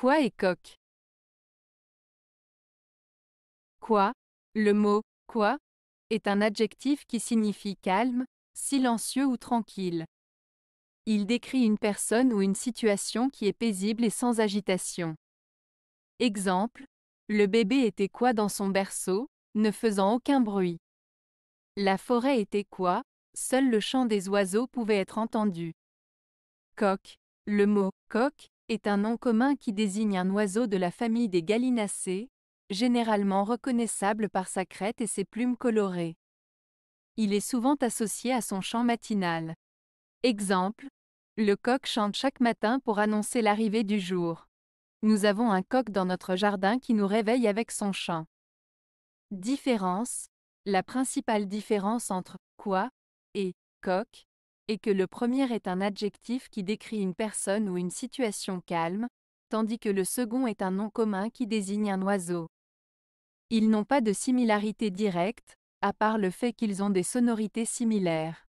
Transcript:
Quoi et coq Quoi Le mot quoi est un adjectif qui signifie calme, silencieux ou tranquille. Il décrit une personne ou une situation qui est paisible et sans agitation. Exemple, le bébé était quoi dans son berceau, ne faisant aucun bruit. La forêt était quoi, seul le chant des oiseaux pouvait être entendu. Coq. Le mot coq est un nom commun qui désigne un oiseau de la famille des gallinacées, généralement reconnaissable par sa crête et ses plumes colorées. Il est souvent associé à son chant matinal. Exemple, le coq chante chaque matin pour annoncer l'arrivée du jour. Nous avons un coq dans notre jardin qui nous réveille avec son chant. Différence. La principale différence entre quoi et coq et que le premier est un adjectif qui décrit une personne ou une situation calme, tandis que le second est un nom commun qui désigne un oiseau. Ils n'ont pas de similarité directe, à part le fait qu'ils ont des sonorités similaires.